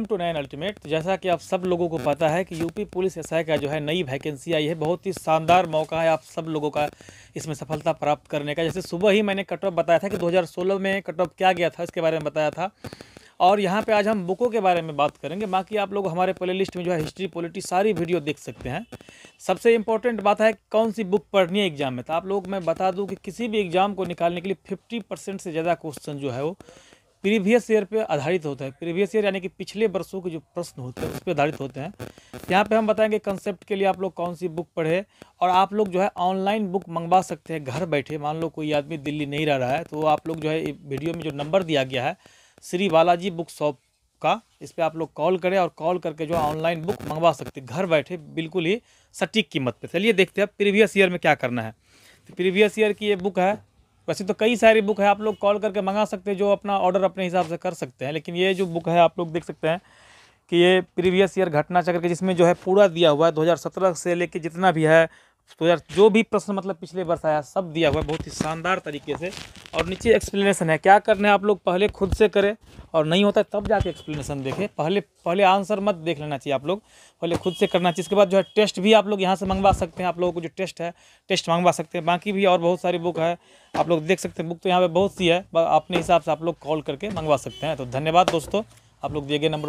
welcome to nine ultimate जैसा कि आप सब लोगों को पता है कि यूपी पुलिस एस का जो है नई वैकेंसी आई है बहुत ही शानदार मौका है आप सब लोगों का इसमें सफलता प्राप्त करने का जैसे सुबह ही मैंने कट ऑफ बताया था कि 2016 में कट ऑफ क्या गया था इसके बारे में बताया था और यहाँ पे आज हम बुकों के बारे में बात करेंगे बाकी आप लोग हमारे प्ले में जो है हिस्ट्री पोलिटी सारी वीडियो देख सकते हैं सबसे इम्पोर्टेंट बात है कौन सी बुक पढ़नी है एग्जाम में तो आप लोग मैं बता दूँ कि किसी भी एग्जाम को निकालने के लिए फिफ्टी से ज़्यादा क्वेश्चन जो है वो प्रीवियस ईयर पे आधारित होता है प्रीवियस ईयर यानी कि पिछले वर्षों के जो प्रश्न होते हैं उस पर आधारित होते हैं यहाँ पे हम बताएंगे कंसेप्ट के लिए आप लोग कौन सी बुक पढ़े और आप लोग जो है ऑनलाइन बुक मंगवा सकते हैं घर बैठे मान लो कोई आदमी दिल्ली नहीं रह रहा है तो आप लोग जो है वीडियो में जो नंबर दिया गया है श्री बालाजी बुक शॉप का इस पर आप लोग कॉल करें और कॉल करके जो ऑनलाइन बुक मंगवा सकते घर बैठे बिल्कुल ही सटीक कीमत पर चलिए देखते हैं प्रीवियस ईयर में क्या करना है तो प्रीवियस ईयर की ये बुक है वैसे तो कई सारी बुक है आप लोग कॉल करके मंगा सकते हैं जो अपना ऑर्डर अपने हिसाब से कर सकते हैं लेकिन ये जो बुक है आप लोग देख सकते हैं कि ये प्रीवियस ईयर घटना चक्र के जिसमें जो है पूरा दिया हुआ है 2017 से लेके जितना भी है तो यार जो भी प्रश्न मतलब पिछले वर्ष आया सब दिया हुआ है बहुत ही शानदार तरीके से और नीचे एक्सप्लेनेशन है क्या करना है आप लोग पहले खुद से करें और नहीं होता तब जाके एक्सप्लेनेशन देखें पहले पहले आंसर मत देख लेना चाहिए आप लोग पहले खुद से करना चाहिए इसके बाद जो है टेस्ट भी आप लोग यहाँ से मंगवा सकते हैं आप लोगों को जो टेस्ट है टेस्ट मंगवा सकते हैं बाकी भी और बहुत सारी बुक है आप लोग देख सकते हैं बुक तो यहाँ पर बहुत सी है अपने हिसाब से आप लोग कॉल करके मंगवा सकते हैं तो धन्यवाद दोस्तों आप लोग दिए गए नंबर